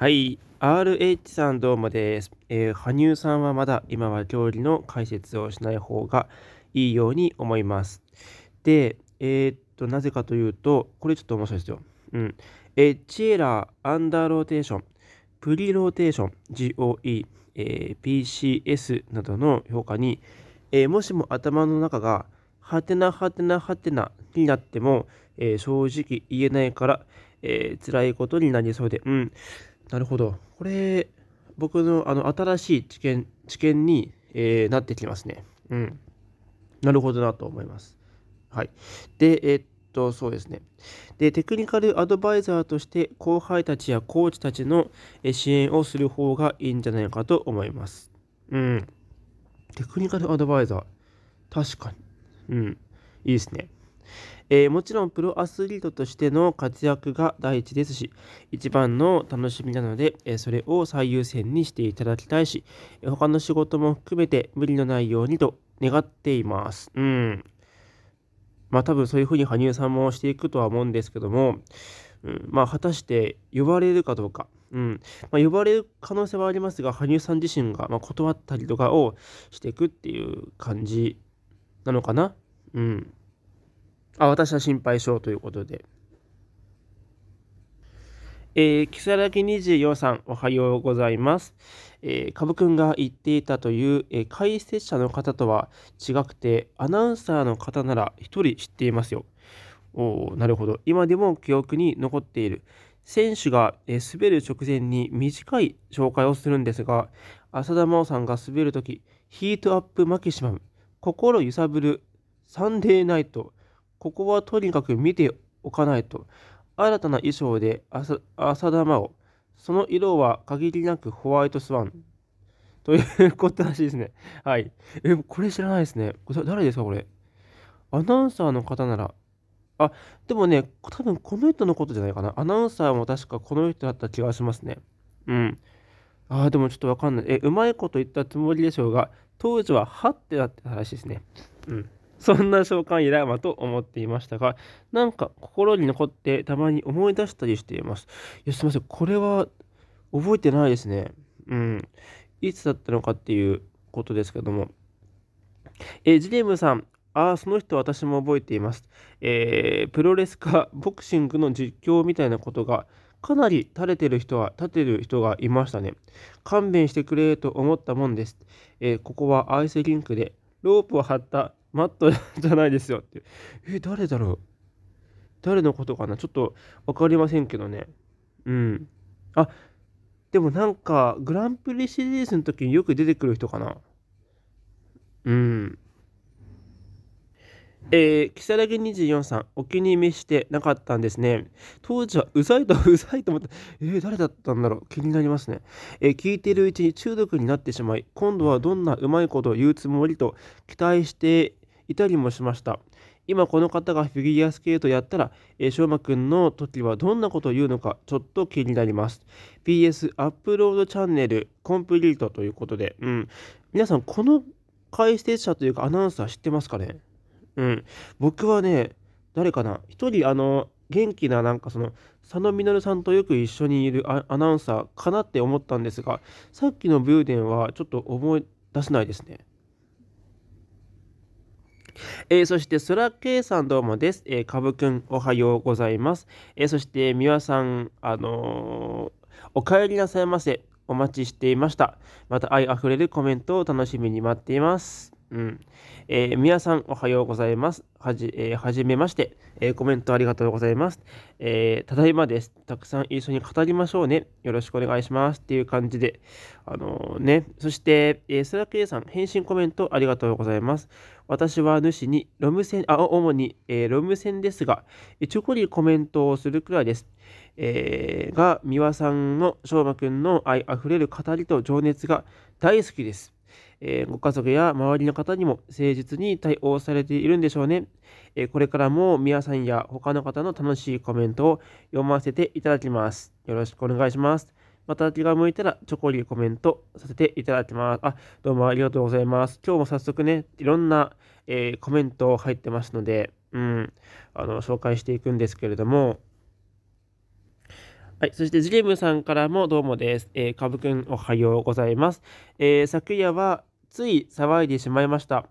はい。RH さんどうもです、えー、羽生さんはまだ今は料理の解説をしない方がいいように思います。で、えー、っと、なぜかというと、これちょっと面白いですよ。うん。エッジエラー、アンダーローテーション、プリローテーション、GOE、えー、PCS などの評価に、えー、もしも頭の中がはてなはてなはてなになっても、えー、正直言えないから、えー、辛いことになりそうで、うん、なるほど。これ、僕のあの新しい知見知見に、えー、なってきますね。うん。なるほどなと思います。はい。で、えー、っと、そうですね。で、テクニカルアドバイザーとして後輩たちやコーチたちの支援をする方がいいんじゃないかと思います。うん。テクニカルアドバイザー。確かに。うん。いいですね。えー、もちろんプロアスリートとしての活躍が第一ですし、一番の楽しみなので、えー、それを最優先にしていただきたいし、他の仕事も含めて無理のないようにと願っています。うん。まあ多分そういうふうに羽生さんもしていくとは思うんですけども、うん、まあ果たして呼ばれるかどうか、うんまあ、呼ばれる可能性はありますが羽生さん自身がま断ったりとかをしていくっていう感じなのかな。うんあ私は心配性ということで。えー、木更24さん、おはようございます。えー、株くんが言っていたという、えー、解説者の方とは違くて、アナウンサーの方なら1人知っていますよ。おなるほど。今でも記憶に残っている。選手が、えー、滑る直前に短い紹介をするんですが、浅田真央さんが滑るとき、ヒートアップマキシマム、心揺さぶる、サンデーナイト、ここはとにかく見ておかないと。新たな衣装で浅田真央。その色は限りなくホワイトスワン。ということらしいですね。はい。え、これ知らないですね。誰ですか、これ。アナウンサーの方なら。あ、でもね、多分この人のことじゃないかな。アナウンサーも確かこの人だった気がしますね。うん。ああ、でもちょっとわかんない。え、うまいこと言ったつもりでしょうが、当時ははってなってたらしいですね。うん。そんな召喚依頼マと思っていましたが、なんか心に残ってたまに思い出したりしています。いや、すいません。これは覚えてないですね。うん。いつだったのかっていうことですけども。えジレムさん、ああ、その人私も覚えています。えー、プロレスかボクシングの実況みたいなことがかなり垂れてる人は立てる人がいましたね。勘弁してくれと思ったもんです。えー、ここはアイスリンクでロープを張ったマットじゃないですよって。え、誰だろう誰のことかなちょっと分かりませんけどね。うん。あ、でもなんか、グランプリシリーズの時によく出てくる人かな。うん。えー、木更木24さん、お気に召してなかったんですね。当時はうざいと、うざいと思った。えー、誰だったんだろう気になりますね。えー、聞いているうちに中毒になってしまい、今度はどんなうまいことを言うつもりと期待していたりもしました。今この方がフィギュアスケートやったら、えー、しょうまくんの時はどんなことを言うのかちょっと気になります。PS アップロードチャンネルコンプリートということで、うん。皆さん、この解説者というかアナウンサー知ってますかねうん。僕はね、誰かな一人、あの、元気な、なんかその、佐野稔さんとよく一緒にいるアナウンサーかなって思ったんですが、さっきのブーデンはちょっと思い出せないですね。えー、そして、そらけいさんどうもです。えー、かぶくん、おはようございます。えー、そして、みわさん、あのー、お帰りなさいませ。お待ちしていました。また愛あふれるコメントを楽しみに待っています。うん。えー、皆さんおはようございます。はじ、えー、はじめまして、えー、コメントありがとうございます。えー、ただいまです。たくさん一緒に語りましょうね。よろしくお願いします。っていう感じで、あのー、ね。そして、えー、スラケイさん、返信コメントありがとうございます。私は主に、ロム線、あ、主に、えー、ロム線ですが、ちょこりコメントをするくらいです。えー、が、三輪さんの、翔馬くんの愛あふれる語りと情熱が大好きです。えー、ご家族や周りの方にも誠実に対応されているんでしょうね。えー、これからも皆さんや他の方の楽しいコメントを読ませていただきます。よろしくお願いします。また気が向いたらちょこりコメントさせていただきます。あ、どうもありがとうございます。今日も早速ね、いろんな、えー、コメント入ってますので、うん、あの、紹介していくんですけれども、はい。そして、ジリムさんからもどうもです。えー、かぶくんおはようございます。えー、昨夜は、つい騒いでしまいました。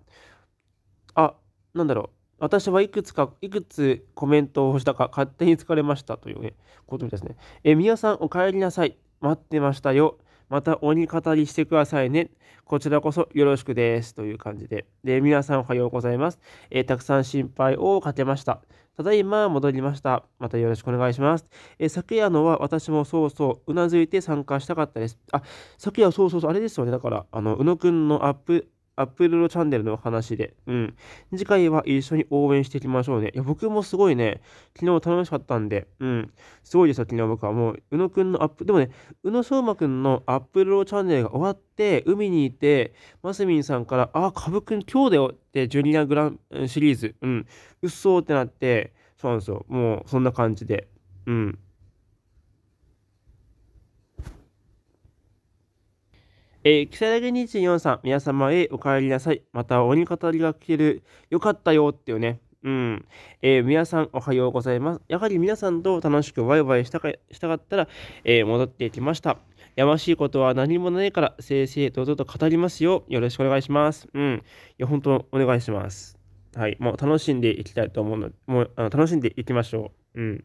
あ、なんだろう。私はいくつか、いくつコメントをしたか勝手に疲れましたという、ね、ことですね。え、皆さんお帰りなさい。待ってましたよ。また鬼語りしてくださいね。こちらこそよろしくです。という感じで。で、皆さんおはようございます。えー、たくさん心配をかけました。ただいま戻りました。またよろしくお願いします。え昨夜のは私もそうそう、うなずいて参加したかったです。あ、昨夜そうそうそう、あれですよね。だから、あの、宇野くんのアップアップルのチャンネルの話で。うん。次回は一緒に応援していきましょうね。いや、僕もすごいね、昨日楽しかったんで、うん。すごいですよ、昨日僕はもう、宇野くんのアップ、でもね、宇野昌磨くんのアップルのチャンネルが終わって、海にいて、マスミンさんから、あ、カブくん今日だよって、ジュニアグランシリーズ、うん。うっそーってなって、そうなんですよ。もう、そんな感じで。うん。えー、木更木214さん、皆様へお帰りなさい。また、鬼語りが聞ける。よかったよっていうね。うん。えー、皆さん、おはようございます。やはり皆さんと楽しくワイワイしたかしたかったら、えー、戻ってきました。やましいことは何もないから、正々堂々と語りますよ。よろしくお願いします。うん。いや、本当、お願いします。はい。もう楽しんでいきたいと思うので、もうあの楽しんでいきましょう。うん。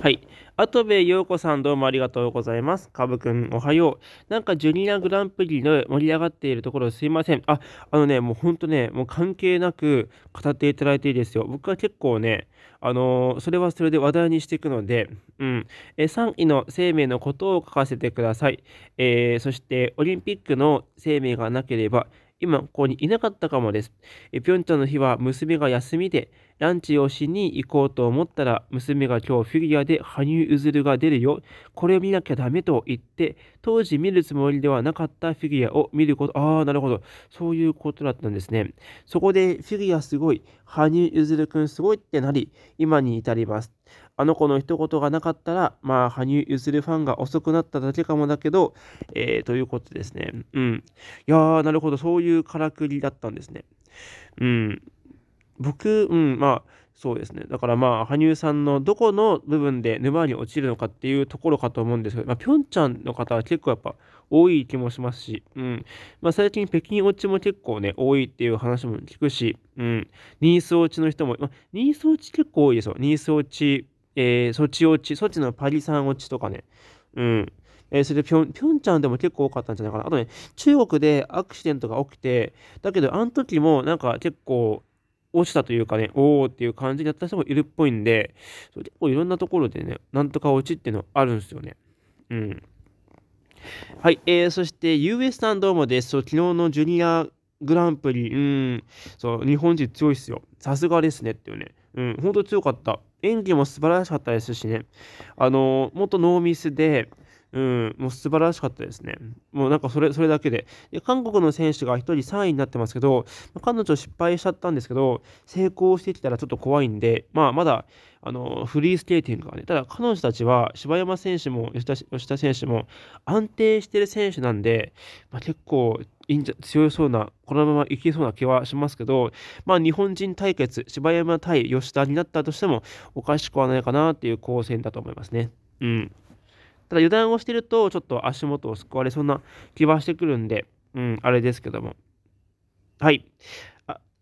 はい。跡部陽子さんどうもありがとうございます。かぶくんおはよう。なんかジュニアグランプリの盛り上がっているところすいません。あ、あのね、もうほんとね、もう関係なく語っていただいていいですよ。僕は結構ね、あのー、それはそれで話題にしていくので、うん。え3位の生命のことを書かせてください。えー、そしてオリンピックの生命がなければ、今ここにいなかったかもです。えピョンチャンの日は娘が休みで、ランチをしに行こうと思ったら、娘が今日フィギュアで羽生結弦が出るよ。これを見なきゃダメと言って、当時見るつもりではなかったフィギュアを見ること、ああ、なるほど。そういうことだったんですね。そこでフィギュアすごい、羽生結弦くんすごいってなり、今に至ります。あの子の一言がなかったら、まあ、羽生結弦ファンが遅くなっただけかもだけど、えー、ということですね。うん。いやー、なるほど、そういうからくりだったんですね。うん。僕、うん、まあ、そうですね。だからまあ、羽生さんのどこの部分で沼に落ちるのかっていうところかと思うんですけど、まあ、ピョンチャンの方は結構やっぱ多い気もしますし、うん。まあ、最近北京落ちも結構ね、多いっていう話も聞くし、うん。ニース落ちの人も、まあ、ニース落ち結構多いですよ。ニース落ちえー、ソチ落ち、ソチのパリさん落ちとかね、うん。えー、それでピョン、ピョンチャンでも結構多かったんじゃないかな。あとね、中国でアクシデントが起きて、だけどあの時もなんか結構落ちたというかね、おーっていう感じだった人もいるっぽいんで、そ結構いろんなところでね、なんとか落ちっていうのあるんですよね。うん。はい、えー、そして US さんどうもです。そう昨日のジュニアグランプリ、うん、そう、日本人強いっすよ。さすがですねっていうね。うん、ほんと強かった。演技も素晴らしかったですしね、あの、元ノーミスで、うん、もう素晴らしかったですね。もうなんかそれ、それだけで。で、韓国の選手が1人3位になってますけど、まあ、彼女失敗しちゃったんですけど、成功してきたらちょっと怖いんで、まあまだ、あの、フリースケーティングがね、ただ彼女たちは柴山選手も吉田吉田選手も安定してる選手なんで、まあ、結構、いいんじゃ強そうな、このままいきそうな気はしますけど、まあ日本人対決、柴山対吉田になったとしてもおかしくはないかなっていう構成だと思いますね。うん。ただ油断をしてると、ちょっと足元を救われそうな気はしてくるんで、うん、あれですけども。はい。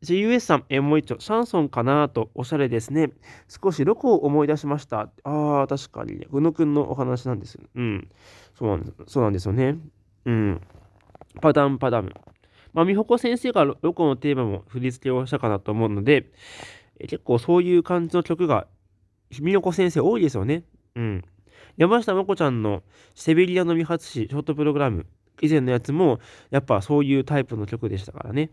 j u s さん、えもう一丁、シャンソンかなとおしゃれですね。少しロコを思い出しました。ああ、確かにね。宇野くんのお話なんです。うん。そうなんです。そうなんですよね。うん。パダンパダム。まあ、美穂子先生がロコのテーマも振り付けをしたかなと思うので、え結構そういう感じの曲が、美穂子先生多いですよね。うん。山下真子ちゃんのセビリアの未発誌ショートプログラム以前のやつもやっぱそういうタイプの曲でしたからね。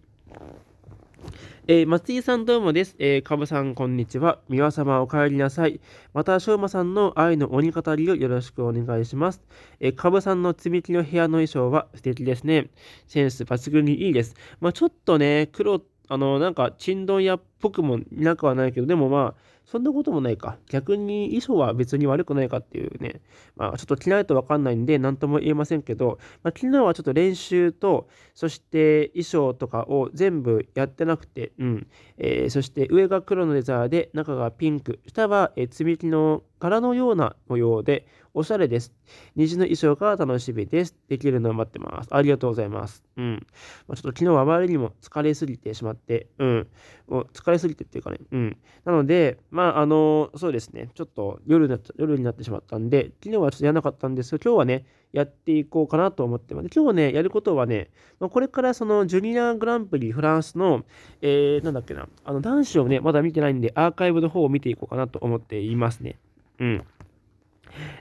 えー、松井さんどうもです。えー、かぶさんこんにちは。三輪様お帰りなさい。また、しょうまさんの愛の鬼語りをよろしくお願いします。えー、かぶさんの積み木の部屋の衣装は素敵ですね。センス抜群にいいです。まあ、ちょっとね、黒、あの、なんか、ちんどん屋っぽくもなくはないけど、でもまあ、そんなこともないか。逆に衣装は別に悪くないかっていうね。まあ、ちょっと着ないとわかんないんで、何とも言えませんけど、まあ、昨日はちょっと練習と、そして衣装とかを全部やってなくて、うん。えー、そして上が黒のレザーで、中がピンク、下は、えー、積み木の柄のような模様で、おしゃれです。虹の衣装が楽しみです。できるのを待ってます。ありがとうございます。うん。まあ、ちょっと昨日はあまりにも疲れすぎてしまって、うん。もう疲れすぎてっていうかね、うん。なので、まあ、あの、そうですね。ちょっと夜にな夜になってしまったんで、昨日はちょっとやらなかったんですけど、今日はね、やっていこうかなと思ってます。今日ね、やることはね、まあ、これからそのジュニアグランプリフランスの、えー、なんだっけな、あの男子をね、まだ見てないんで、アーカイブの方を見ていこうかなと思っていますね。うん。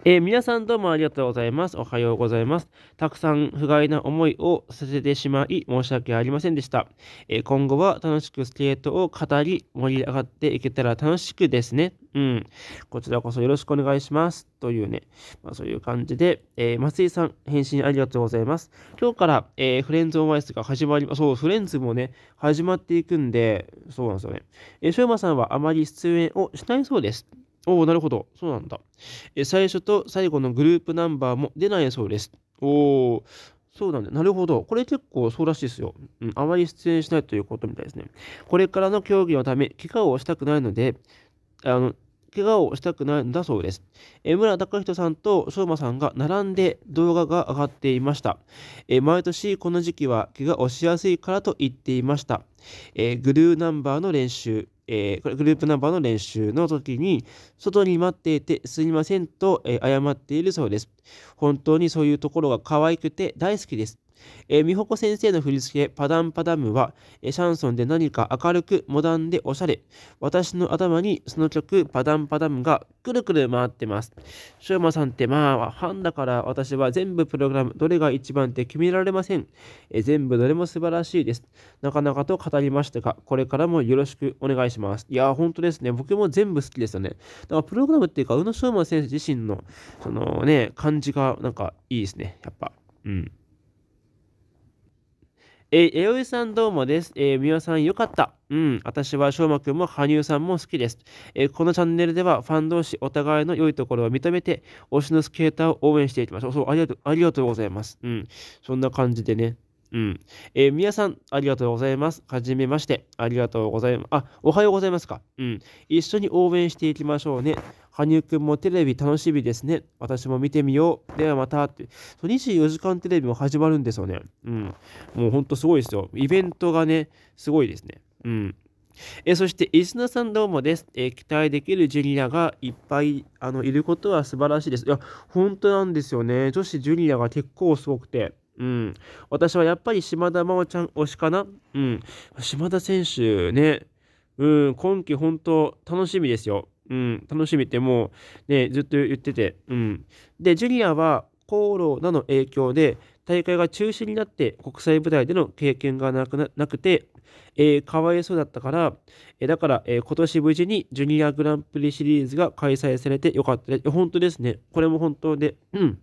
えー、皆さんどうもありがとうございます。おはようございます。たくさん不甲斐な思いをさせてしまい申し訳ありませんでした。えー、今後は楽しくスケートを語り盛り上がっていけたら楽しくですね。うん。こちらこそよろしくお願いします。というね、まあ、そういう感じで、えー、松井さん、返信ありがとうございます。今日から、えー、フレンズオンワイスが始まり、そう、フレンズもね、始まっていくんで、そうなんですよね。えー、しょまさんはあまり出演をしないそうです。おお、なるほど。そうなんだ。え最初と最後のグループナンバーも出ないそうです。おお、そうなんだ。なるほど。これ結構そうらしいですよ。うん、あまり出演しないということみたいですね。これからの競技のため、怪我をしたくないので、あの、怪我をしたくないんだそうです。え村隆人さんと翔馬さんが並んで動画が上がっていました。え毎年この時期は怪我をしやすいからと言っていました。えグルーナンバーの練習、えー、これグループナンバーの練習の時に、外に待っていてすみませんと、えー、謝っているそうです。本当にそういうところが可愛くて大好きです。えー、美穂子先生の振り付け、パダンパダムは、えシャンソンで何か明るく、モダンでおしゃれ。私の頭にその曲、パダンパダムがくるくる回ってます。ショーマさんってまあ、ファンだから私は全部プログラム、どれが一番って決められません。え全部どれも素晴らしいです。なかなかと語りましたが、これからもよろしくお願いします。いや、本当ですね。僕も全部好きですよね。だからプログラムっていうか、宇野昌磨先生自身の、そのね、感じがなんかいいですね。やっぱ。うん。えー、おいさんどうもです。えー、みわさんよかった。うん、私はしょうまくんも羽生さんも好きです。えー、このチャンネルではファン同士お互いの良いところを認めて、推しのスケーターを応援していきましょう。そう、ありがとうありがとうございます。うん、そんな感じでね。うん。えー、皆さん、ありがとうございます。はじめまして。ありがとうございます。あ、おはようございますか。うん。一緒に応援していきましょうね。羽生くんもテレビ楽しみですね。私も見てみよう。ではまた。って。24時間テレビも始まるんですよね。うん。もうほんとすごいですよ。イベントがね、すごいですね。うん。えそして、リスナーさんどうもです。え期待できるジュニアがいっぱいあのいることは素晴らしいです。いや、本当なんですよね。女子ジュニアが結構すごくて。うん、私はやっぱり島田真央ちゃん推しかな、うん、島田選手ね、うん、今季本当楽しみですよ。うん、楽しみってもう、ね、ずっと言ってて。うん、で、ジュニアはコ労なの影響で大会が中止になって国際舞台での経験がなくななくて、えー、かわいそうだったから、えー、だから、えー、今年無事にジュニアグランプリシリーズが開催されてよかったです。本当ですね。これも本当で。うん。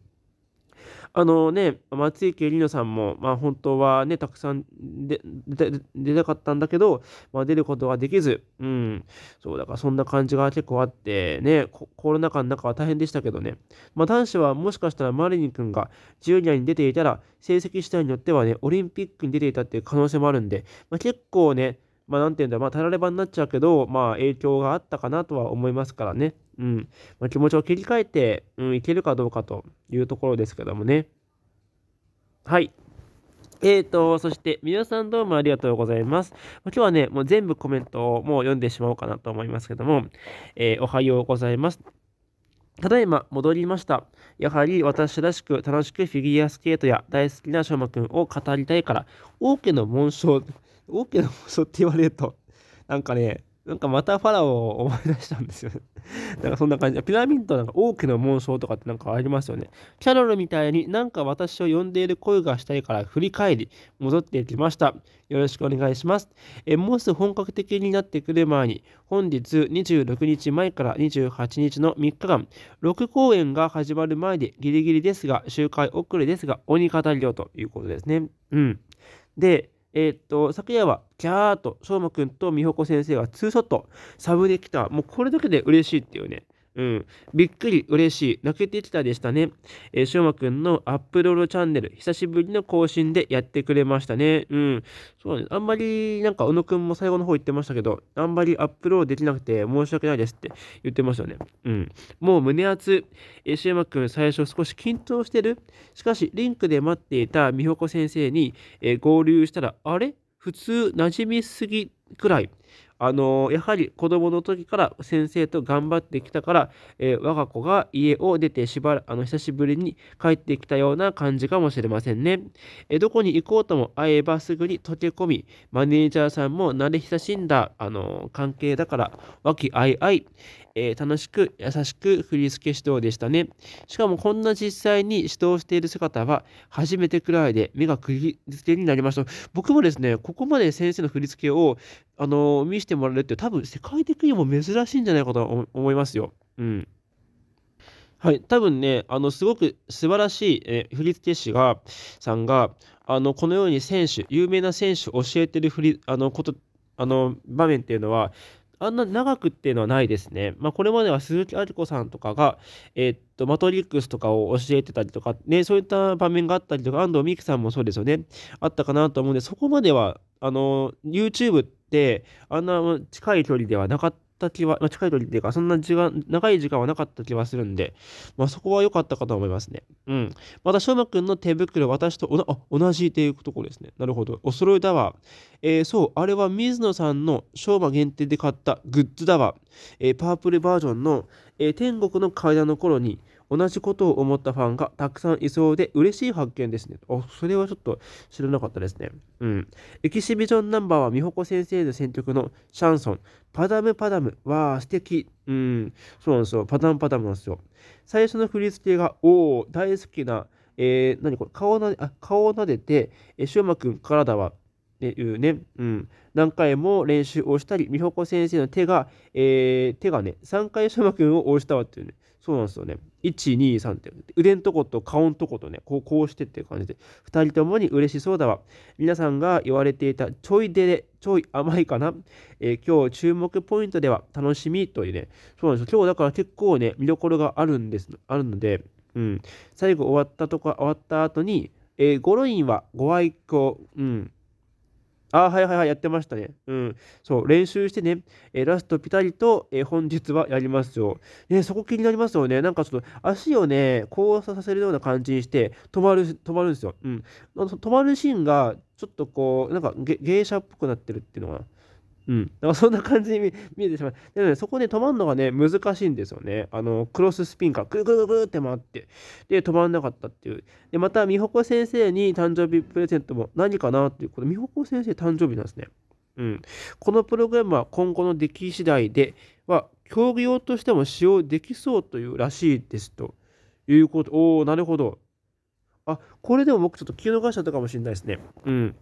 あのね、松池里乃さんも、まあ、本当はね、たくさん出たかったんだけど、まあ、出ることができず、うん、そう、だからそんな感じが結構あって、ね、コロナ禍の中は大変でしたけどね、まあ、男子はもしかしたらマリニ君がジュニアに出ていたら、成績次第によってはね、オリンピックに出ていたっていう可能性もあるんで、まあ、結構ね、まあ、なんていうんだ、まあ、たらればになっちゃうけど、まあ、影響があったかなとは思いますからね。うん、まあ、気持ちを切り替えて、うん、いけるかどうかというところですけどもね。はい。えーと、そして、皆さんどうもありがとうございます。今日はね、もう全部コメントをもう読んでしまおうかなと思いますけども、えー、おはようございます。ただいま戻りました。やはり私らしく楽しくフィギュアスケートや大好きなしょうまくんを語りたいから、王家の紋章、王家の紋章って言われると、なんかね、なんかまたファラオを思い出したんですよね なんかそんな感じピラミッドなんか多くの紋章とかってなんかありますよね。キャロルみたいになんか私を呼んでいる声がしたいから振り返り、戻ってきました。よろしくお願いします。えもうすぐ本格的になってくる前に、本日26日前から28日の3日間、6公演が始まる前でギリギリですが、周回遅れですが、鬼語りをということですね。うん。で、えー、っと、昨夜は、キャーと、しょうまくんと美穂子先生が2ショット、サブできた。もうこれだけで嬉しいっていうね。うん。びっくり、嬉しい、泣けてきたでしたね。えー、しょうまくんのアップロードチャンネル、久しぶりの更新でやってくれましたね。うん。そうね。あんまり、なんか、小野くんも最後の方言ってましたけど、あんまりアップロードできなくて申し訳ないですって言ってましたよね。うん。もう胸熱。えー、しゅうまくん、最初少し緊張してるしかし、リンクで待っていた美穂子先生に、えー、合流したら、あれ普通馴染みすぎくらいあのやはり子供の時から先生と頑張ってきたから、えー、我が子が家を出てしばらあの久しぶりに帰ってきたような感じかもしれませんね、えー、どこに行こうとも会えばすぐに溶け込みマネージャーさんも慣れ親しんだあの関係だから和気あいあい、えー、楽しく優しく振り付け指導でしたね。しかもこんな実際に指導している姿は初めてくらいで目が釘付けになりました。僕もですね、ここまで先生の振り付けを、あのー、見せてもらえるって多分世界的にも珍しいんじゃないかと思いますよ。うん。はい、多分ね、あのすごく素晴らしい、えー、振付師がさんがあのこのように選手有名な選手を教えてる振りあのことあの場面っていうのはあんな長くっていうのはないですね。まあ、これまでは鈴木り子さんとかが、えー、っと、マトリックスとかを教えてたりとか、ね、そういった場面があったりとか、安藤美樹さんもそうですよね、あったかなと思うんで、そこまでは、あの、YouTube って、あんな近い距離ではなかったた気は、まあ、近い時っていうか、そんな時間、長い時間はなかった気はするんで、まあ、そこは良かったかと思いますね。うん。また、しょうまくんの手袋、私とお同じっていうところですね。なるほど。お揃いだわ。えー、そう、あれは水野さんの翔馬限定で買ったグッズだわ。えー、パープルバージョンの、えー、天国の階段の頃に、同じことを思ったファンがたくさんいそうで嬉しい発見ですね。あ、それはちょっと知らなかったですね。うん。エキシビジョンナンバーは美穂子先生の選曲のシャンソン、パダムパダム。わ素敵。うん。そうなんですよ。パダムパダムなんですよ。最初の振り付けが、おお、大好きな、えー、何これ、顔なで、あ、顔を撫でて、えー、ウマ君、くん、体は、っていうね、うん、何回も練習をしたり、美穂子先生の手が、えー、手がね、3回シュうマくんを押したわっていうね、そうなんですよね。1、2、3って。腕んとこと顔んとことね、こう、こうしてっていう感じで。2人ともに嬉しそうだわ。皆さんが言われていたちょいでで、ちょい甘いかな。えー、今日注目ポイントでは楽しみというね。そうなんですよ。今日だから結構ね、見どころがあるんです、あるので、うん。最後終わったとか、終わった後に、えー、ゴロインはご愛好、うん。あ、はいはいはい、やってましたね。うん。そう、練習してね、えー、ラストピタリと、えー、本日はやりますよ。ね、そこ気になりますよね。なんかちょっと足をね、交差させるような感じにして止まる、止まるんですよ。うん。止まるシーンが、ちょっとこう、なんか芸者っぽくなってるっていうのが。うん、だからそんな感じに見えてしまう。でね、そこで、止まるのがね、難しいんですよね。あの、クロススピンからぐぐぐぐって回って、で、止まらなかったっていう。で、また、美穂子先生に誕生日プレゼントも何かなっていう、この美穂子先生誕生日なんですね。うん。このプログラムは今後の出来次第では、競技用としても使用できそうというらしいですということ。おおなるほど。あ、これでも僕ちょっと気を逃しちゃったかもしれないですね。うん。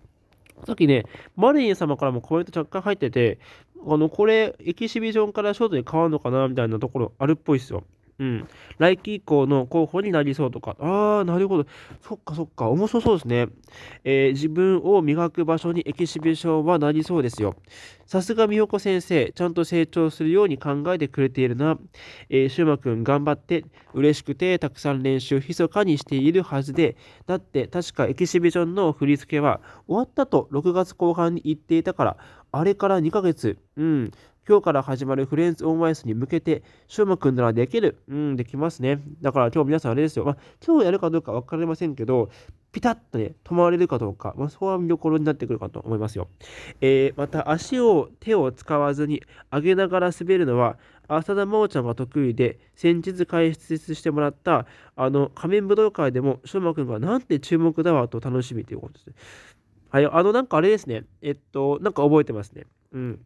さっきね、マリン様からもコメント若干入ってて、あの、これ、エキシビジョンからショートに変わるのかなみたいなところあるっぽいっすよ。うん。来期以降の候補になりそうとか。ああ、なるほど。そっかそっか。面白そうですね。えー、自分を磨く場所にエキシビションはなりそうですよ。さすが美代子先生、ちゃんと成長するように考えてくれているな。えー、マゅうくん頑張って、嬉しくて、たくさん練習、密かにしているはずで、だって確かエキシビションの振り付けは終わったと6月後半に言っていたから、あれから2ヶ月、うん、今日から始まるフレンズオンワイスに向けて、しょうまくんならできる。うん、できますね。だから今日皆さんあれですよ。まあ、今日やるかどうか分かりませんけど、ピタッとね、止まれるかどうか、まあ、そこは見どころになってくるかと思いますよ。えー、また、足を、手を使わずに上げながら滑るのは、浅田真央ちゃんが得意で、先日解説してもらった、あの、仮面武道会でも、しょうまくんがなんて注目だわと楽しみということですね。はい、あの、なんかあれですね。えっと、なんか覚えてますね。うん。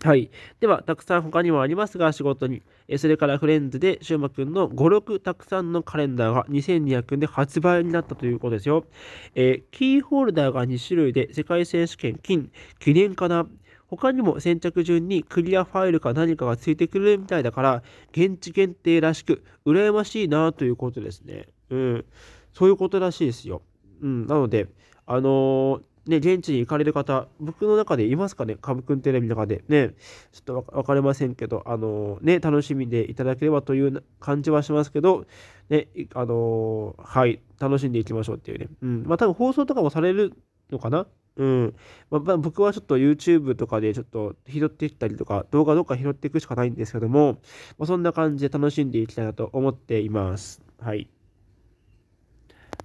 はい。では、たくさん他にもありますが、仕事に。えそれからフレンズで、シューマくんの5、6たくさんのカレンダーが2200円で発売になったということですよ。えー、キーホルダーが2種類で、世界選手権金、記念かな。他にも先着順にクリアファイルか何かがついてくるみたいだから、現地限定らしく、羨ましいなということですね。うん。そういうことらしいですよ。うん。なので、あのーね、現地に行かれる方、僕の中でいますかね、ブくんテレビの中で。ね、ちょっと分かりませんけど、あのー、ね、楽しみでいただければという感じはしますけど、ね、あのー、はい、楽しんでいきましょうっていうね。うん、まあ多分放送とかもされるのかなうん。まあ、僕はちょっと YouTube とかでちょっと拾っていったりとか、動画どっか拾っていくしかないんですけども、まあ、そんな感じで楽しんでいきたいなと思っています。はい。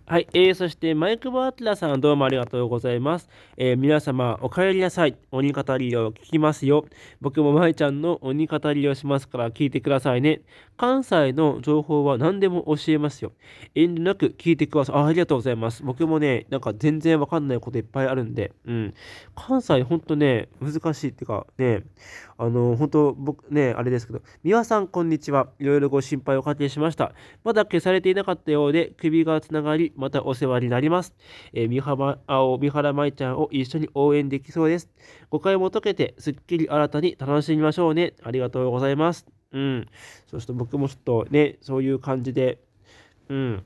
はい、えー、そしてマイク・バーティラさんどうもありがとうございます。えー、皆様お帰りなさい。鬼語りを聞きますよ。僕もまいちゃんの鬼語りをしますから聞いてくださいね。関西の情報は何でも教えますよ。遠慮なく聞いてください。あありがとうございます。僕もね、なんか全然わかんないこといっぱいあるんで、うん。関西ほんとね、難しいっていうかね、あの、本当僕ね、あれですけど、美輪さん、こんにちは。いろいろご心配をおかけしました。まだ消されていなかったようで、首がつながり、またお世話になります。えー、三青、三原舞ちゃんを一緒に応援できそうです。誤解も解けて、すっきり新たに楽しみましょうね。ありがとうございます。うん。そして僕もちょっとね、そういう感じで、うん。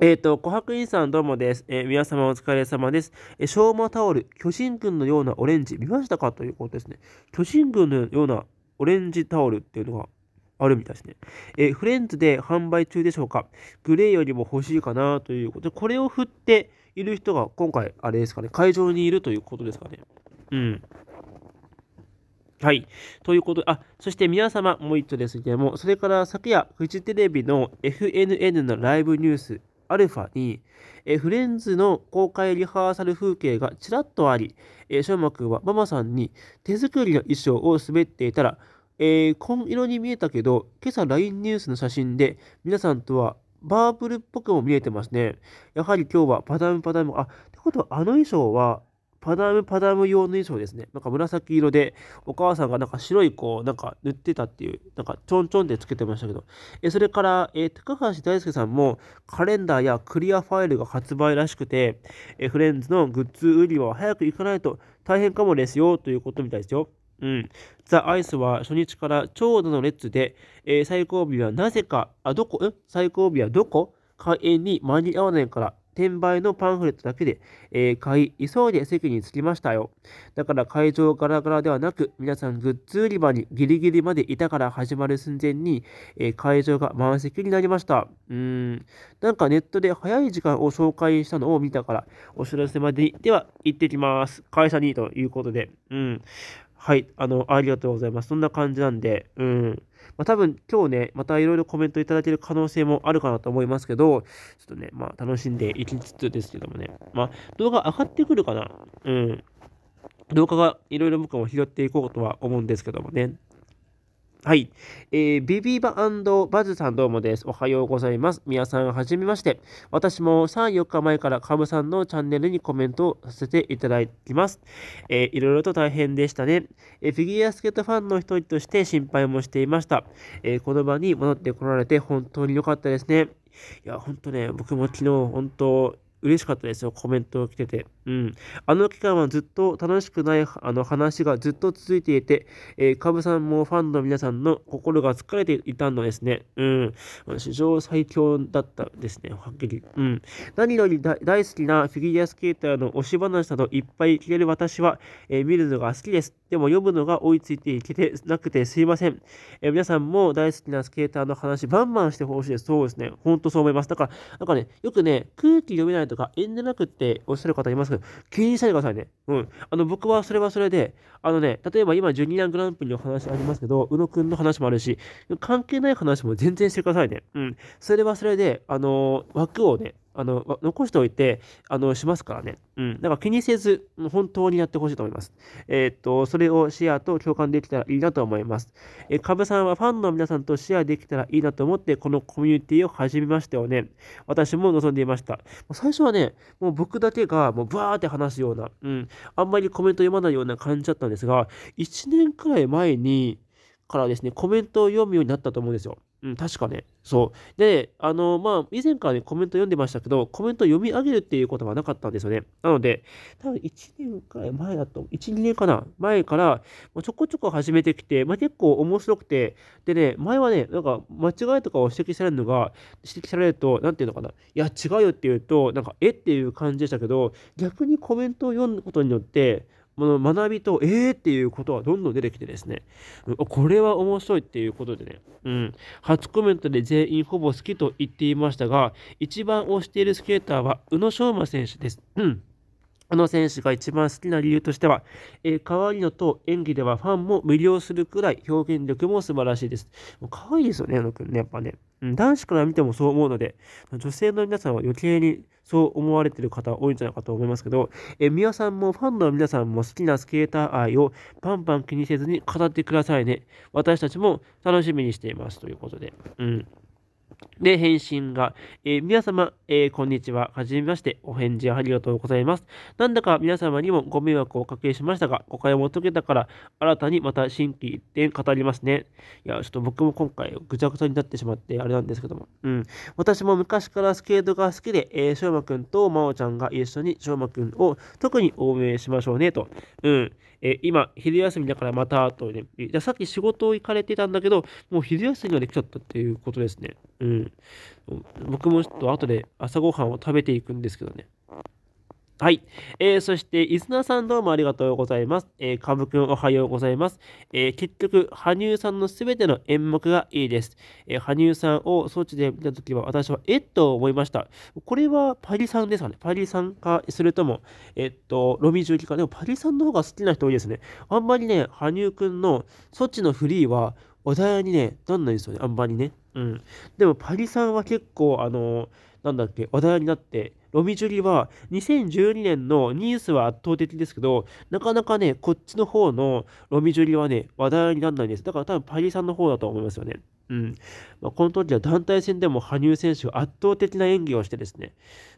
えっ、ー、と、琥珀院さんどうもです。えー、皆様お疲れ様です。えー、昭和タオル、巨人軍のようなオレンジ、見ましたかということですね。巨人軍のようなオレンジタオルっていうのがあるみたいですね。えー、フレンズで販売中でしょうかグレーよりも欲しいかなということで、これを振っている人が今回、あれですかね、会場にいるということですかね。うん。はい。ということで、あ、そして皆様、もう一度ですけれども、それから昨夜、フジテレビの FNN のライブニュースアルファに、えフレンズの公開リハーサル風景がちらっとあり、えー、ショーマ君はママさんに手作りの衣装を滑っていたら、えー、紺色に見えたけど、今朝 LINE ニュースの写真で皆さんとはバープルっぽくも見えてますね。やはり今日はパダムパダム。あ、ってことはあの衣装はパダムパダム用の衣装ですね。なんか紫色で、お母さんがなんか白いこう、なんか塗ってたっていう、なんかちょんちょんでつけてましたけど。えそれから、え高橋大輔さんもカレンダーやクリアファイルが発売らしくて、えフレンズのグッズ売りは早く行かないと大変かもですよということみたいですよ。うん。ザ・アイスは初日から長蛇の列で、えー、最後尾はなぜか、あ、どこ、え最後尾はどこ開園に間に合わないから転売のパンフレットだけで、えー、買い、急いで席に着きましたよ。だから会場ガラガラではなく、皆さんグッズ売り場にギリギリまでいたから始まる寸前に、えー、会場が満席になりました。うーん。なんかネットで早い時間を紹介したのを見たから、お知らせまでに、では行ってきます。会社にということで。うん。はい、あの、ありがとうございます。そんな感じなんで、うん。まあ、多分今日ね、またいろいろコメントいただける可能性もあるかなと思いますけど、ちょっとね、まあ、楽しんでいきつつですけどもね、まあ、動画上がってくるかな、うん。動画がいろいろ僕も拾っていこうとは思うんですけどもね。はい。えー、ビビババズさんどうもです。おはようございます。皆さんはじめまして。私も3、4日前からカブさんのチャンネルにコメントをさせていただきます。えー、いろいろと大変でしたね。えー、フィギュアスケートファンの一人として心配もしていました。えー、この場に戻ってこられて本当に良かったですね。いや、本当ね、僕も昨日本当嬉しかったですよ、コメントを来てて。うん。あの期間はずっと楽しくないあの話がずっと続いていて、えー、さんもファンの皆さんの心が疲れていたのですね。うん。史上最強だったですね、はっきり。うん。何より大好きなフィギュアスケーターの推し話などいっぱい聞ける私は、えー、見るのが好きです。でも読むのが追いついていけてなくてすいません。えー、皆さんも大好きなスケーターの話バンバンしてほしいです。そうですね。ほんとそう思います。だから、なんかね、よくね、空気読めないととか、遠慮なくっておっしゃる方いますけど、気にしないでくださいね。うん。あの、僕はそれはそれで、あのね、例えば今、ジュニアグランプリの話ありますけど、宇野くんの話もあるし、関係ない話も全然してくださいね。うん。それはそれで、あの枠をね、あの、残しておいて、あの、しますからね。うん。だから気にせず、本当にやってほしいと思います。えー、っと、それをシェアと共感できたらいいなと思います。えー、ぶさんはファンの皆さんとシェアできたらいいなと思って、このコミュニティを始めましたよね。私も望んでいました。最初はね、もう僕だけが、もうバーって話すような、うん。あんまりコメント読まないような感じだったんですが、1年くらい前に、からですね、コメントを読むようになったと思うんですよ。うん、確かね。そう。で、あの、まあ、以前からね、コメント読んでましたけど、コメント読み上げるっていうことはなかったんですよね。なので、多分1年くらい前だと、1、2年かな前から、ちょこちょこ始めてきて、まあ、結構面白くて、でね、前はね、なんか、間違いとかを指摘されるのが、指摘されると、なんていうのかな、いや、違うよって言うと、なんか、えっていう感じでしたけど、逆にコメントを読むことによって、の学びと、えーっていうことはどんどん出てきてですね、これは面白いっていうことでね、うん、初コメントで全員ほぼ好きと言っていましたが、一番推しているスケーターは宇野昌磨選手です。あの選手が一番好きな理由としては、えー、可愛いのと演技ではファンも魅了するくらい表現力も素晴らしいです。もう可愛いですよね、あのくんね、やっぱね、うん。男子から見てもそう思うので、女性の皆さんは余計にそう思われている方多いんじゃないかと思いますけど、えー、さんもファンの皆さんも好きなスケーター愛をパンパン気にせずに語ってくださいね。私たちも楽しみにしていますということで。うん。で、返信が、えー、皆様、えー、こんにちは。はじめまして。お返事ありがとうございます。なんだか皆様にもご迷惑をおかけしましたが、誤解も解けたから、新たにまた新規一点語りますね。いや、ちょっと僕も今回、ぐちゃぐちゃになってしまって、あれなんですけども。うん。私も昔からスケートが好きで、えー、しょうまくんとまおちゃんが一緒にしょうまくんを特に応援しましょうね、と。うん。え今、昼休みだからまた、とね。じゃさっき仕事を行かれてたんだけど、もう昼休みができちゃったっていうことですね。うん。僕もちょっと後で朝ごはんを食べていくんですけどね。はい。えー、そして、リスナーさんどうもありがとうございます。えー、かぶくんおはようございます。えー、結局、羽生さんのすべての演目がいいです。えー、羽生さんを装置で見たときは、私は、えっと思いました。これはパリさんですかね。パリさんか、それとも、えっと、ロミジュキか。でも、パリさんの方が好きな人多いですね。あんまりね、羽生くんのそっちのフリーは、お題にね、なんないですよね。あんまりね。うん。でも、パリさんは結構、あの、なんだっけ、話題になって、ロミジュリは2012年のニースは圧倒的ですけど、なかなかね、こっちの方のロミジュリはね、話題にならないんです。だから多分パリさんの方だと思いますよね。うん。まあ、この時は団体戦でも羽生選手が圧倒的な演技をしてですね、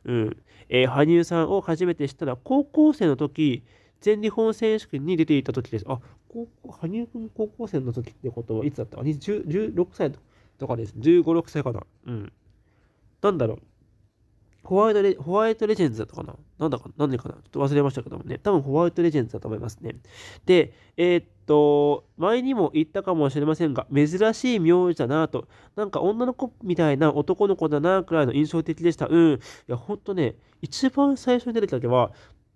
うん。えー、羽生さんを初めて知ったら、高校生の時、全日本選手権に出ていた時です。あ、高校羽生君高校生の時ってことはいつだった ?16 歳とかです。15、6歳かな。うん。なんだろう。ホワイトレ、ホワイトレジェンズだったかななんだか、なでかなちょっと忘れましたけどもね。多分ホワイトレジェンズだと思いますね。で、えー、っと、前にも言ったかもしれませんが、珍しい名字だなと。なんか女の子みたいな男の子だなくらいの印象的でした。うん。いや、ほんとね、一番最初に出てきた時は、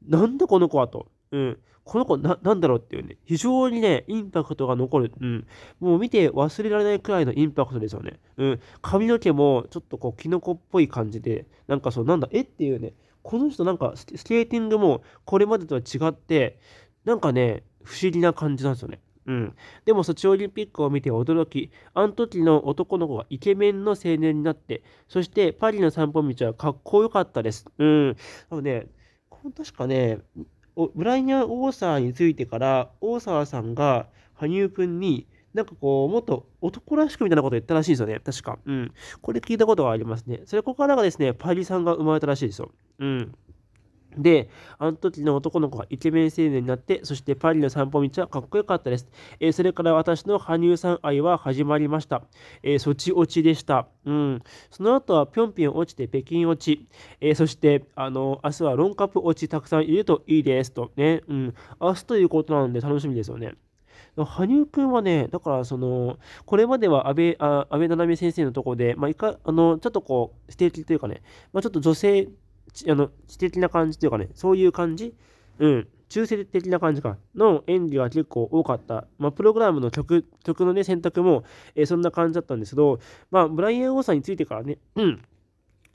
なんだこの子はと。うん。この子な、なんだろうっていうね、非常にね、インパクトが残る。うん。もう見て忘れられないくらいのインパクトですよね。うん。髪の毛もちょっとこう、キノコっぽい感じで、なんかそう、なんだ、えっていうね、この人なんかスケーティングもこれまでとは違って、なんかね、不思議な感じなんですよね。うん、でもソチオリンピックを見て驚き、あの時の男の子がイケメンの青年になって、そしてパリの散歩道はかっこよかったです。うん。あのね、この確かね、ブライアン・オーサーについてから、オーサーさんが羽生くんに、なんかこう、もっと男らしくみたいなことを言ったらしいですよね。確か。うん。これ聞いたことがありますね。それこからがですね、パリさんが生まれたらしいですよ。うん。で、あの時の男の子はイケメン青年になって、そしてパリの散歩道はかっこよかったです。えー、それから私の羽生さん愛は始まりました。えー、そち落ちでした。うん。その後はぴょんぴょん落ちて北京落ち。えー、そして、あの、明日はロンカップ落ちたくさんいるといいですとね。うん。明日ということなので楽しみですよね。羽生くんはね、だからその、これまでは安倍、あ安倍七海先生のところで、まあ、いか、あの、ちょっとこう、ステーキというかね、まあ、ちょっと女性あの知的な感じというかね、そういう感じ、うん、中性的な感じか、の演技が結構多かった。まあ、プログラムの曲曲のね、選択も、えー、そんな感じだったんですけど、まあ、ブライアン・オーサーについてからね、うん、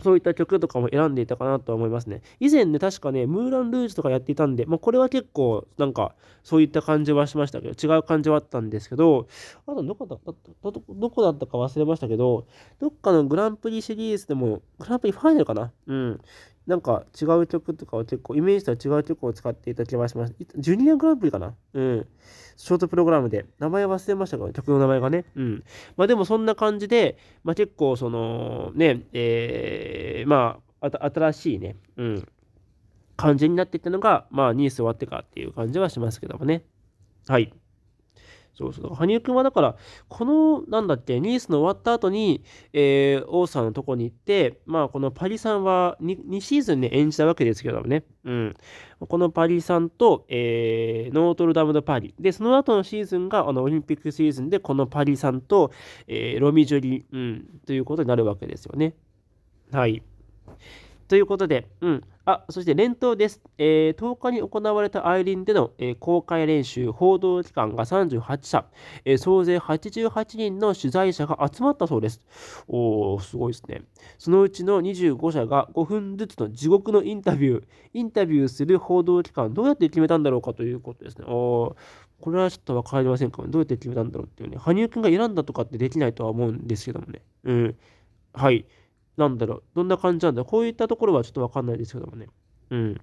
そういった曲とかも選んでいたかなと思いますね。以前ね、確かね、ムーラン・ルージュとかやっていたんで、まあ、これは結構、なんか、そういった感じはしましたけど、違う感じはあったんですけど、あと、どこだったど、どこだったか忘れましたけど、どっかのグランプリシリーズでも、グランプリファイナルかなうん。なんか違う曲とかを結構、イメージとは違う曲を使っていた気がします。ジュニアグランプリかなうん。ショートプログラムで。名前忘れましたけど、曲の名前がね。うん。まあでもそんな感じで、まあ結構その、ね、えー、まあ、あ新しいね、うん、感じになっていったのが、まあニース終わってからっていう感じはしますけどもね。はい。そうそう。羽生くんはだから、この、なんだっけ、ニースの終わった後に、えー、王さんのとこに行って、まあ、このパリさんは 2, 2シーズンね、演じたわけですけどもね。うん。このパリさんと、えー、ノートルダムのパリ。で、その後のシーズンが、あの、オリンピックシーズンで、このパリさんと、えー、ロミジュリ、うん、ということになるわけですよね。はい。ということで、うん。あ、そして連投です。えー、10日に行われたアイリンでの、えー、公開練習、報道機関が38社、えー、総勢88人の取材者が集まったそうです。おー、すごいですね。そのうちの25社が5分ずつの地獄のインタビュー、インタビューする報道機関、どうやって決めたんだろうかということですね。おー、これはちょっと分かりませんかどうやって決めたんだろうっていうね。羽生くんが選んだとかってできないとは思うんですけどもね。うん。はい。なんだろう、どんな感じなんだこういったところはちょっとわかんないですけどもね。うん。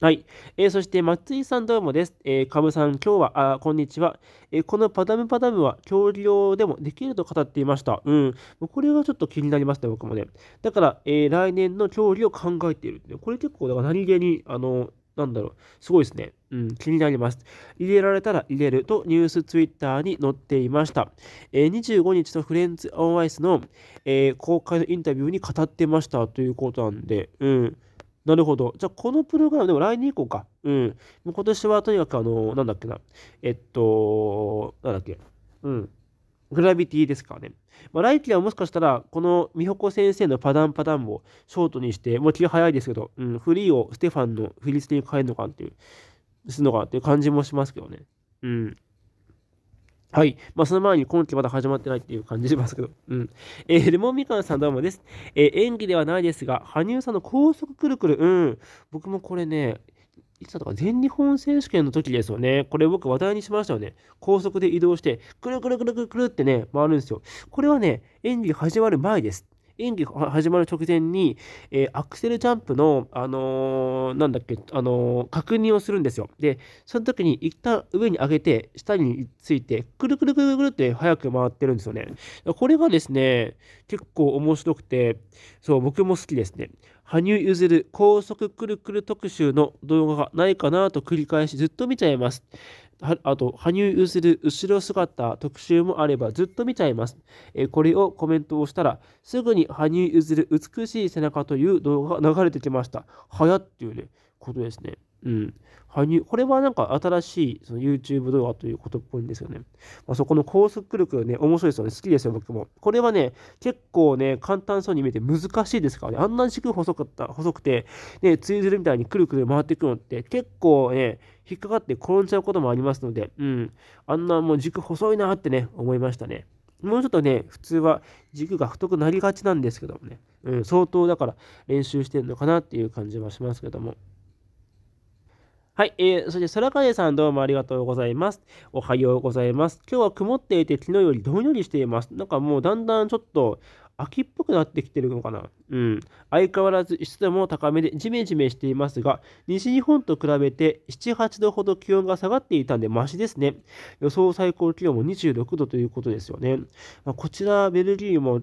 はい。えー、そして、松井さんどうもです。えー、カムさん、今日は、あ、こんにちは。えー、このパダムパダムは、橋用でもできると語っていました。うん。これはちょっと気になりますね、僕もね。だから、えー、来年の競技を考えている、これ結構、だから何気に、あの、なんだろう、すごいですね。うん、気になります。入れられたら入れるとニュースツイッターに載っていました。えー、25日のフレンズ・オン・アイスの、えー、公開のインタビューに語ってましたということなんで、うん。なるほど。じゃあ、このプログラム、でも来年こうか。うん。今年はとにかく、あの、なんだっけな。えっと、なんだっけ。うん。グラビティですからね。まあ、ライはもしかしたら、この美穂子先生のパダンパダンをショートにして、もう気が早いですけど、うん、フリーをステファンのフリスに変えるのかっていう、するのかっていう感じもしますけどね。うん。はい。まあ、その前に今季まだ始まってないっていう感じしますけど。うん。えー、レモンみかんさんどうもです。えー、演技ではないですが、羽生さんの高速くるくる。うん。僕もこれね、いつだとか全日本選手権の時ですよね。これ僕話題にしましたよね。高速で移動して、くるくるくるくるくるってね、回るんですよ。これはね、演技始まる前です。演技始まる直前に、えー、アクセルジャンプの、あのー、なんだっけ、あのー、確認をするんですよ。で、その時に一旦上に上げて、下について、くるくるくるくるって早く回ってるんですよね。これがですね、結構面白くて、そう、僕も好きですね。羽生結弦高速くるくる特集の動画がないかなと繰り返しずっと見ちゃいます。あと、羽生結弦後ろ姿特集もあればずっと見ちゃいます。えこれをコメントをしたら、すぐに羽生結弦美しい背中という動画が流れてきました。はやっていうね、ことですね。うん。羽生、これはなんか新しいその YouTube 動画ということっぽいんですよね。まあ、そこの高速力ね、面白いですよね。好きですよ、僕も。これはね、結構ね、簡単そうに見えて難しいですからね。あんな軸細かった、細くて、ね、ツイズルみたいにくるくる回ってくのって結構ね、引っかかって転んじゃうこともありますので、うん。あんなもう軸細いなってね、思いましたね。もうちょっとね、普通は軸が太くなりがちなんですけどもね、うん、相当だから練習してるのかなっていう感じはしますけども。はい、えー、そして空影さんどうもありがとうございます。おはようございます。今日は曇っていて昨日よりどんよりしています。なんかもうだんだんちょっと秋っぽくなってきてるのかなうん。相変わらず湿度も高めでジメジメしていますが、西日本と比べて7、8度ほど気温が下がっていたんでマシですね。予想最高気温も26度ということですよね。まあ、こちらベルギーも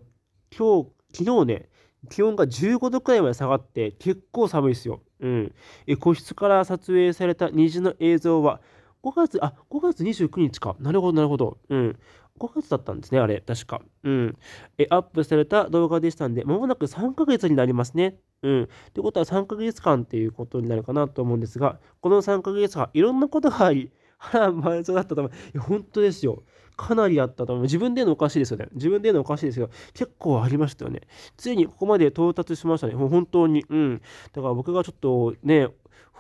今日、昨日ね、気温が15度くらいまで下がって結構寒いですよ。うん。え個室から撮影された虹の映像は5月、あ、5月29日か。なるほど、なるほど。うん。5月だったんですね、あれ、確か。うん。え、アップされた動画でしたんで、まもなく3ヶ月になりますね。うん。ってことは3ヶ月間っていうことになるかなと思うんですが、この3ヶ月間、いろんなことがあり、腹 丸そうだったと思う。いや、本当ですよ。かなりあったと思う。自分でのおかしいですよね。自分でのおかしいですけど、結構ありましたよね。ついにここまで到達しましたね。もう本当に。うん。だから僕がちょっとね、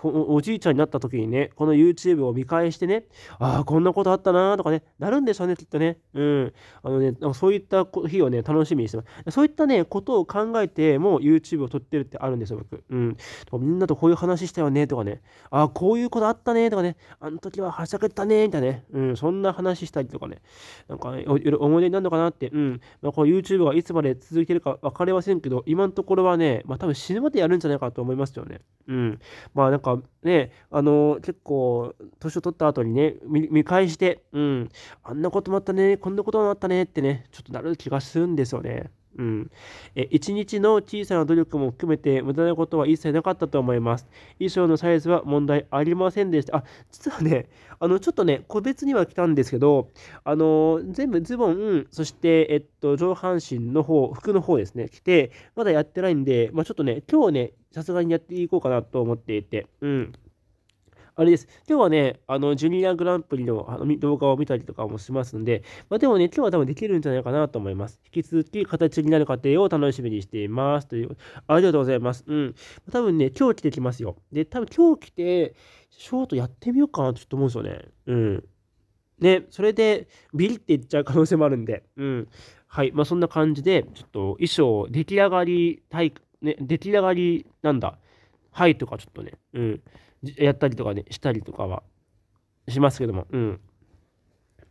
おじいちゃんになった時にね、この YouTube を見返してね、ああ、こんなことあったなーとかね、なるんでしょうね、きっとね。うん。あのね、そういった日をね、楽しみにしてます。そういったね、ことを考えて、も YouTube を撮ってるってあるんですよ、僕。うん。みんなとこういう話したよね、とかね。ああ、こういうことあったね、とかね。あの時ははしゃげたね、みたいなね。うん。そんな話したりとかね。なんか、ね、思い出になるのかなって。うん。まあ、この YouTube がいつまで続いてるか分かりませんけど、今のところはね、まあ多分死ぬまでやるんじゃないかと思いますよね。うん。まあなんかかね、あのー、結構、年を取った後にね見、見返して、うん、あんなこともあったね、こんなこともあったねってね、ちょっとなる気がするんですよね。うん。え、一日の小さな努力も含めて無駄なことは一切なかったと思います。衣装のサイズは問題ありませんでした。あ、実はね、あの、ちょっとね、個別には来たんですけど、あの、全部ズボン、そして、えっと、上半身の方、服の方ですね、着て、まだやってないんで、まあ、ちょっとね、今日ね、さすがにやっていこうかなと思っていて、うん。あれです。今日はね、あの、ジュニアグランプリのあの動画を見たりとかもしますので、まあ、でもね、今日は多分できるんじゃないかなと思います。引き続き形になる過程を楽しみにしています。という、ありがとうございます。うん。多分ね、今日来てきますよ。で、多分今日来て、ショートやってみようかなってちょっと思うんですよね。うん。ね、それでビリっていっちゃう可能性もあるんで、うん。はい。まあ、そんな感じで、ちょっと衣装、出来上がり、体、ね、出来上がり、なんだ、はいとかちょっとね、うん。やったりとかね、したりとかはしますけども、うん。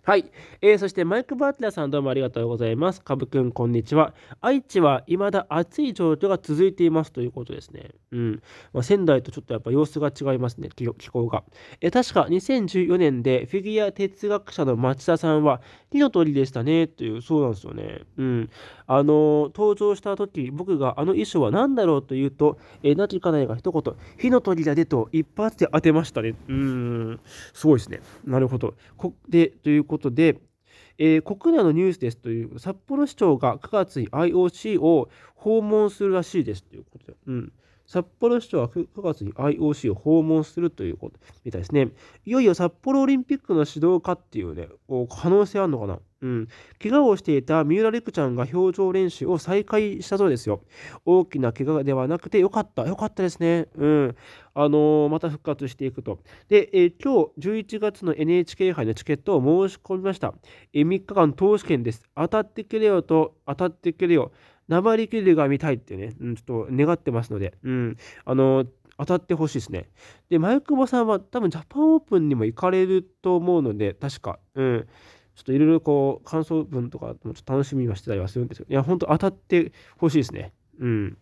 はい、えー、そしてマイク・バーテラさんどうもありがとうございます。かぶくんこんにちは。愛知は未だ暑い状況が続いていますということですね。うん。まあ、仙台とちょっとやっぱ様子が違いますね、気候が。えー、確か2014年でフィギュア哲学者の町田さんは火の鳥でしたねという、そうなんですよね。うん。あのー、登場した時、僕があの衣装は何だろうと言うと、えー、なきかないが一言、火の鳥だでと一発で当てましたね。うん。すごいですね。なるほど。こで、ということことで、えー、国内のニュースですという札幌市長が9月に IOC を訪問するらしいですということで、うん、札幌市長は 9, 月に IOC を訪問するということみたいですね。いよいよ札幌オリンピックの指導かっていうね、可能性あるのかなうん。怪我をしていた三浦璃来ちゃんが表情練習を再開したそうですよ。大きな怪我ではなくてよかった。よかったですね。うん。あのー、また復活していくと。で、えー、今日11月の NHK 杯のチケットを申し込みました。えー、3日間投資券です。当たってくれよと、当たってくれよ。生力ルが見たいってね、うん、ちょっと願ってますので、うん、あの、当たってほしいですね。で、前久保さんは多分ジャパンオープンにも行かれると思うので、確か、うん、ちょっといろいろこう、感想文とかもちょっと楽しみにはしてたりはするんですけど、いや、ほんと当たってほしいですね。うん。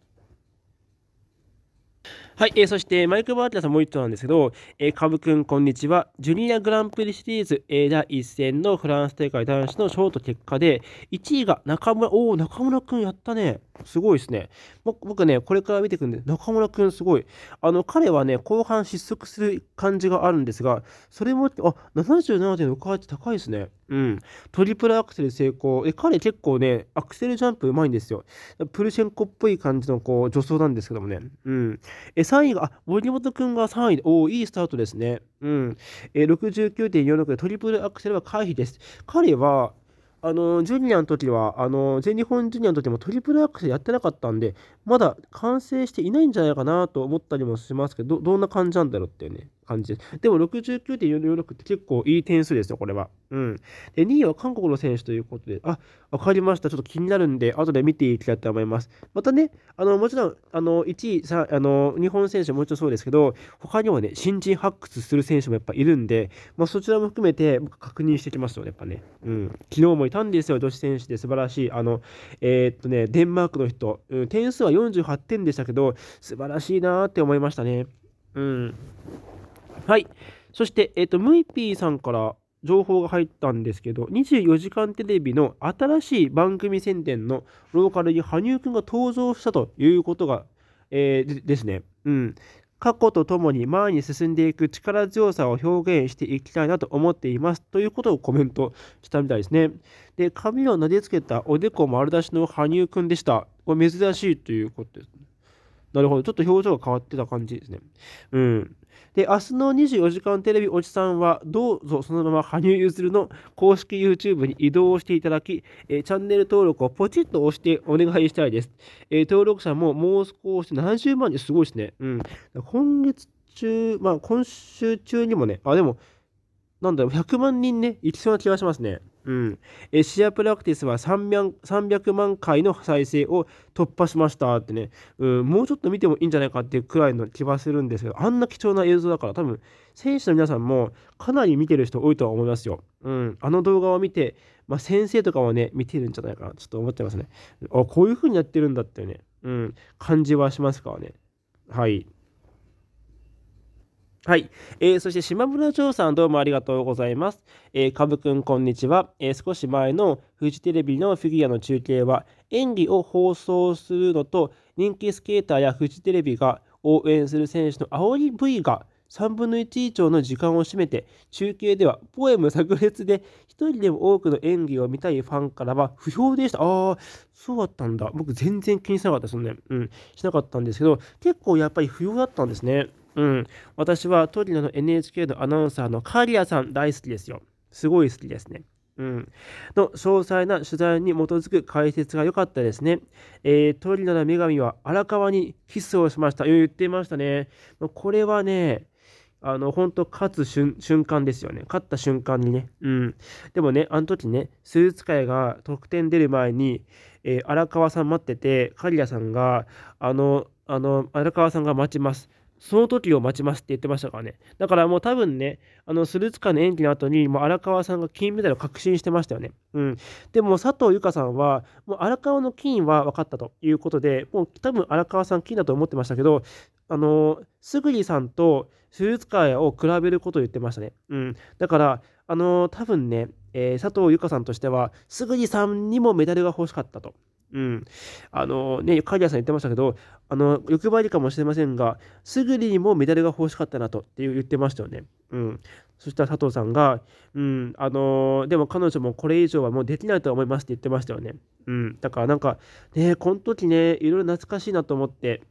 はい、えー、そしてマイク・バーティラさんもう一頭なんですけど、えー、株くんこんにちは。ジュニアグランプリシリーズ、えー、第1戦のフランス大会男子のショート結果で、1位が中村、おお、中村くんやったね。すごいですね。僕ね、これから見ていくんで、中村くんすごい。あの、彼はね、後半失速する感じがあるんですが、それも、あ、77.68って高いですね。うん。トリプルアクセル成功。え、彼結構ね、アクセルジャンプうまいんですよ。プルシェンコっぽい感じの、こう、助走なんですけどもね。うん。え、3位が、あ、森本くんが3位で、おお、いいスタートですね。うん。え、69.46でトリプルアクセルは回避です。彼は、あの、ジュニアの時は、あの、全日本ジュニアの時もトリプルアクセルやってなかったんで、まだ完成していないんじゃないかなと思ったりもしますけど、どんな感じなんだろうっていうね。感じです。でも6 9 4 6って結構いい点数ですよ、これは。うん。で、2位は韓国の選手ということで、あ、わかりました。ちょっと気になるんで、後で見ていきたいと思います。またね、あの、もちろん、あの、1位、さあの、日本選手もちろんそうですけど、他にもね、新人発掘する選手もやっぱいるんで、まあ、そちらも含めて確認してきますよね、やっぱね。うん。昨日もいたんですよ、女子選手で素晴らしい。あの、えー、っとね、デンマークの人、うん、点数は48点でしたけど、素晴らしいなーって思いましたね。うん。はい。そして、えっ、ー、と、ムイピーさんから情報が入ったんですけど、24時間テレビの新しい番組宣伝のローカルに羽生くんが登場したということが、えー、ですね。うん。過去とともに前に進んでいく力強さを表現していきたいなと思っていますということをコメントしたみたいですね。で、髪をなでつけたおでこ丸出しの羽生くんでした。これ珍しいということです。なるほど。ちょっと表情が変わってた感じですね。うん。で、明日の24時間テレビおじさんは、どうぞそのまま羽生結弦の公式 YouTube に移動していただき、えー、チャンネル登録をポチッと押してお願いしたいです。えー、登録者ももう少し70万人すごいですね。うん。今月中、まあ今週中にもね、あ、でも、なんだろう、100万人ね、いきそうな気がしますね。うん、エシアプラクティスは 300, 300, 万回の再生を突破しましたってね、うん、もうちょっと見てもいいんじゃないかっていうくらいの気はするんですけど、あんな貴重な映像だから、多分選手の皆さんもかなり見てる人多いとは思いますよ。うん、あの動画を見て、まあ、先生とかはね、見てるんじゃないかな、ちょっと思っちゃいますね。あ、こういう風にやってるんだってね、うん、感じはしますからね。はい。はい、えー、そして島村長さんどうもありがとうございます。えー、かぶくんこんにちは、えー、少し前のフジテレビのフィギュアの中継は演技を放送するのと人気スケーターやフジテレビが応援する選手の煽り V が3分の1以上の時間を占めて中継ではポエム炸裂で1人でも多くの演技を見たいファンからは不評でした。ああ、そうだったんだ。僕全然気にしなかったですね。うん、しなかったんですけど結構やっぱり不評だったんですね。うん。私はトリノの NHK のアナウンサーのカリアさん大好きですよ。すごい好きですね。うん、の詳細な取材に基づく解説が良かったですね。えー、トリノの女神は荒川にキスをしました。言ってましたね。これはね、あの、本当勝つ瞬間ですよね。勝った瞬間にね。うん。でもね、あの時ね、スーツ界が得点出る前に、えー、荒川さん待ってて、刈谷さんが、あの、あの、荒川さんが待ちます。その時を待ちますって言ってましたからね。だからもう多分ね、あの、スルツカの演技の後に、もう荒川さんが金メダルを確信してましたよね。うん。でも佐藤由香さんは、もう荒川の金は分かったということで、もう多分荒川さん金だと思ってましたけど、あの、すぐりさんとスルーツカを比べることを言ってましたね。うん。だから、あの、多分ね、えー、佐藤由香さんとしては、すぐりさんにもメダルが欲しかったと。うん。あのね、カリアさん言ってましたけど、あの、欲張りかもしれませんが、すぐにもメダルが欲しかったなとって言ってましたよね。うん。そしたら佐藤さんが、うん、あのでも彼女もこれ以上はもうできないと思いますって言ってましたよね。うん。だからなんか、ね、この時ね、いろいろ懐かしいなと思って、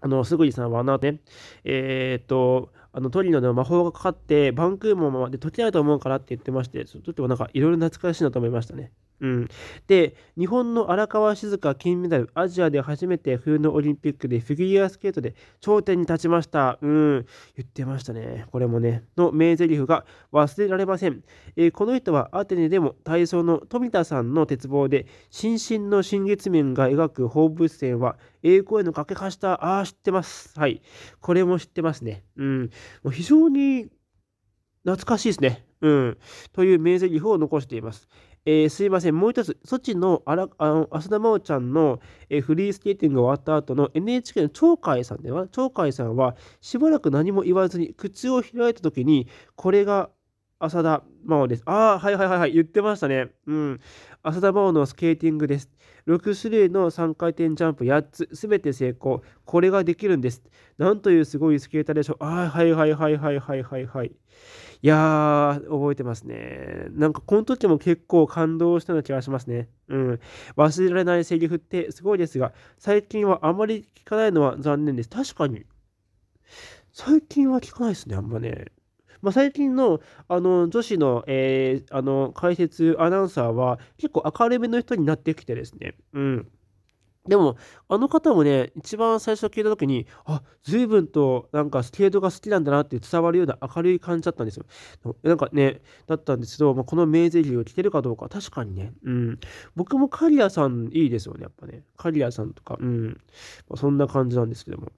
あの、すぐにさんはあのね、えー、っと、あのトリノの魔法がかかって、バンクーバーまで解けないと思うからって言ってまして、その時もなんかいろいろ懐かしいなと思いましたね。うん、で日本の荒川静香金メダルアジアで初めて冬のオリンピックでフィギュアスケートで頂点に立ちました、うん、言ってましたねこれもねの名台詞が忘れられません、えー、この人はアテネでも体操の富田さんの鉄棒で新進の新月面が描く放物線は栄光への架け橋だああ知ってますはいこれも知ってますね、うん、もう非常に懐かしいですねうん、という名台詞を残しています。えー、すいません、もう一つ、ソチのの浅田真央ちゃんの、えー、フリースケーティングが終わった後の NHK の鳥海さんでは、鳥海さんはしばらく何も言わずに口を開いた時に、これが浅田真央です。ああ、はいはいはいはい、言ってましたね。うん。浅田真央のスケーティングです。6種類の3回転ジャンプ8つ、すべて成功。これができるんです。なんというすごいスケーターでしょう。ああ、はいはいはいはいはいはいはい。いやー、覚えてますね。なんかこの時も結構感動したような気がしますね。うん。忘れられないセリフってすごいですが、最近はあまり聞かないのは残念です。確かに。最近は聞かないですね、あんまね。まあ、最近のあの女子の,、えー、あの解説アナウンサーは結構明るめの人になってきてですね。うん。でも、あの方もね、一番最初聞いた時に、あ、随分となんかスケートが好きなんだなって伝わるような明るい感じだったんですよ。なんかね、だったんですけど、まあ、この名ゼリーを着てるかどうか、確かにね、うん。僕もカリアさんいいですよね、やっぱね。カリアさんとか、うん。まあ、そんな感じなんですけども。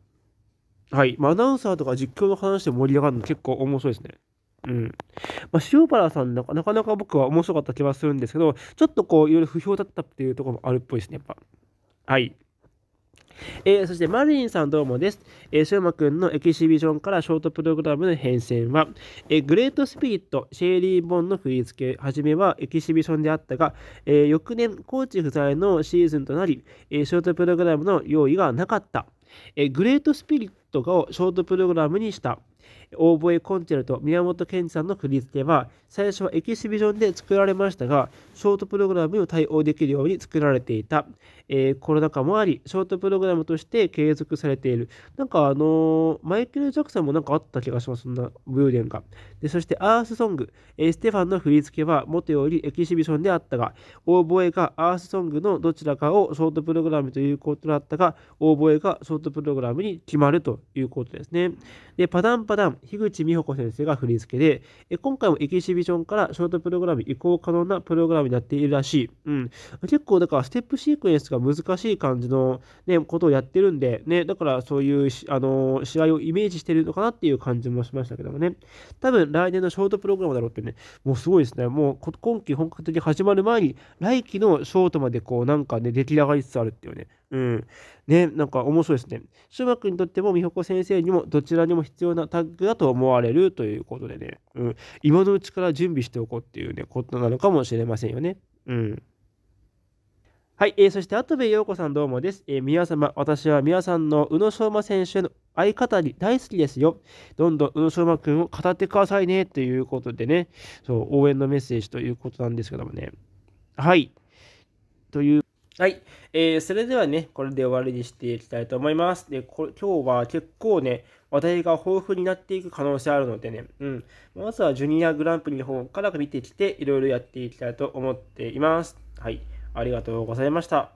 はい。まあ、アナウンサーとか実況の話で盛り上がるの結構面白いですね。うん。まあ、塩原さんなか、なかなか僕は面白かった気はするんですけど、ちょっとこう、いろいろ不評だったっていうところもあるっぽいですね、やっぱ。はい。えー、そして、マリンさんどうもです。えー、シューくんのエキシビションからショートプログラムの変遷は、えー、グレートスピリット、シェーリー・ボンの振り付け、はじめはエキシビションであったが、えー、翌年、コーチ不在のシーズンとなり、えー、ショートプログラムの用意がなかった。えー、グレートスピリットをショートプログラムにした。オーボエコンチェルト宮本健二さんの振り付けは最初はエキシビジョンで作られましたがショートプログラムに対応できるように作られていた、えー、コロナ禍もありショートプログラムとして継続されているなんかあのー、マイケル・ジャクソンもなんかあった気がしますそんなブーデンがでそしてアースソング、えー、ステファンの振り付けはもとよりエキシビションであったがオーボエがアースソングのどちらかをショートプログラムということだったがオーボエがショートプログラムに決まるということですねでパダンパダン樋口美穂子先生が振り付けで、え今回もエキシビションからショートプログラム移行可能なプログラムになっているらしい。うん。結構、だから、ステップシークエンスが難しい感じの、ね、ことをやってるんで、ね、だから、そういう、あの試合をイメージしてるのかなっていう感じもしましたけどもね。多分、来年のショートプログラムだろうってね、もうすごいですね。もう、今期本格的に始まる前に、来期のショートまでこう、なんかね、出来上がりつつあるっていうね。うん。ね、なんか面白いですね。シ学くんにとっても、美穂子先生にも、どちらにも必要なタッグだと思われるということでね、うん。今のうちから準備しておこうっていうね、ことなのかもしれませんよね。うん。はい、えー、そして、跡部陽子さんどうもです。えー、宮様、私は宮さんの宇野昌磨選手への相方に大好きですよ。どんどん宇野昌磨君を語ってくださいね、ということでね、そう、応援のメッセージということなんですけどもね。はい。というはい。えー、それではね、これで終わりにしていきたいと思います。で、こ今日は結構ね、話題が豊富になっていく可能性あるのでね、うん。まずはジュニアグランプリの方から見てきて、いろいろやっていきたいと思っています。はい。ありがとうございました。